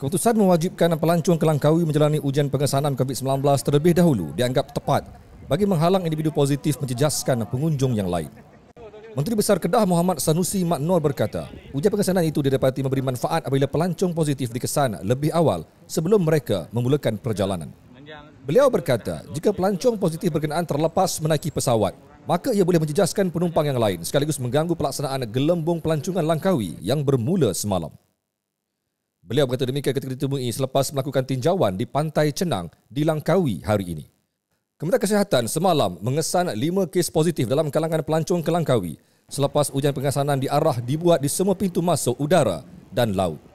Keputusan mewajibkan pelancong Kelangkawi menjalani ujian pengesanan COVID-19 terlebih dahulu dianggap tepat bagi menghalang individu positif menjejaskan pengunjung yang lain. Menteri Besar Kedah Muhammad Sanusi Mat Nor berkata, ujian pengesanan itu didapati memberi manfaat apabila pelancong positif dikesan lebih awal sebelum mereka memulakan perjalanan. Beliau berkata, jika pelancong positif berkenaan terlepas menaiki pesawat, maka ia boleh menjejaskan penumpang yang lain sekaligus mengganggu pelaksanaan gelembung pelancongan Langkawi yang bermula semalam. Beliau berkata demikian ketika ditemui selepas melakukan tinjauan di Pantai Cenang di Langkawi hari ini. Kementerian Kesihatan semalam mengesan 5 kes positif dalam kalangan pelancong ke Langkawi selepas ujian pengesanan diarah dibuat di semua pintu masuk udara dan laut.